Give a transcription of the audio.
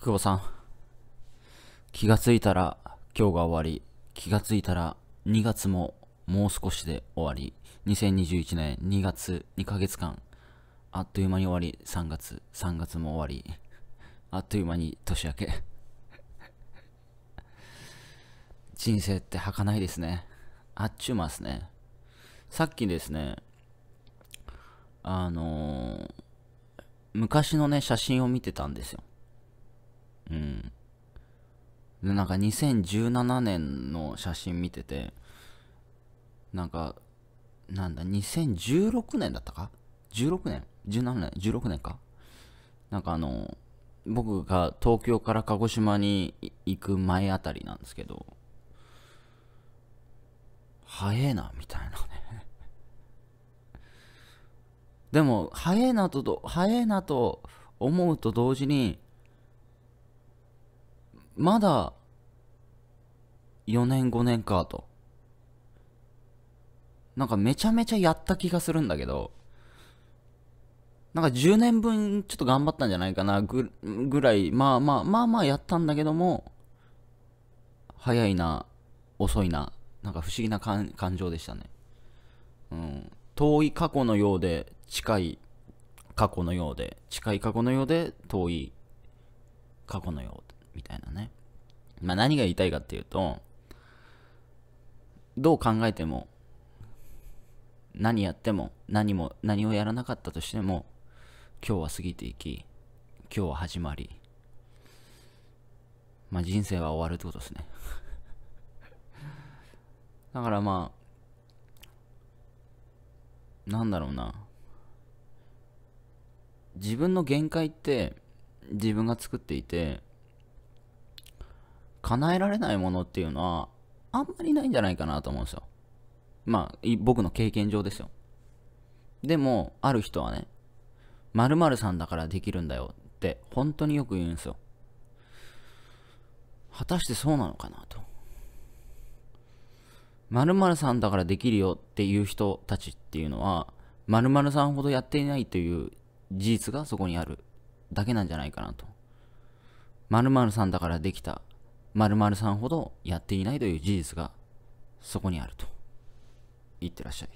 久保さん。気がついたら今日が終わり、気がついたら2月ももう少しで終わり、2021年2月2ヶ月間、あっという間に終わり、3月、3月も終わり、あっという間に年明け。人生って儚いですね。あっちゅうますね。さっきですね、あのー、昔のね、写真を見てたんですよ。うん。で、なんか2017年の写真見てて、なんか、なんだ、2016年だったか ?16 年 ?17 年 ?16 年かなんかあの、僕が東京から鹿児島に行く前あたりなんですけど、早えな、みたいなねでも、早えなと、早えなと思うと同時に、まだ4年5年かと。なんかめちゃめちゃやった気がするんだけど、なんか10年分ちょっと頑張ったんじゃないかなぐぐらい、まあまあ、まあまあやったんだけども、早いな、遅いな、なんか不思議な感情でしたね。うん。遠い過去のようで、近い過去のようで、近い過去のようで、遠い過去のようで。みたいなね。まあ何が言いたいかっていうと、どう考えても、何やっても、何も、何をやらなかったとしても、今日は過ぎていき、今日は始まり、まあ人生は終わるってことですね。だからまあ、なんだろうな。自分の限界って自分が作っていて、叶えられないものっていうのは、あんまりないんじゃないかなと思うんですよ。まあ、僕の経験上ですよ。でも、ある人はね、〇〇さんだからできるんだよって、本当によく言うんですよ。果たしてそうなのかなと。〇〇さんだからできるよっていう人たちっていうのは、〇〇さんほどやっていないという事実がそこにあるだけなんじゃないかなと。〇〇さんだからできた〇〇さんほどやっていないという事実がそこにあると。言ってらっしゃい。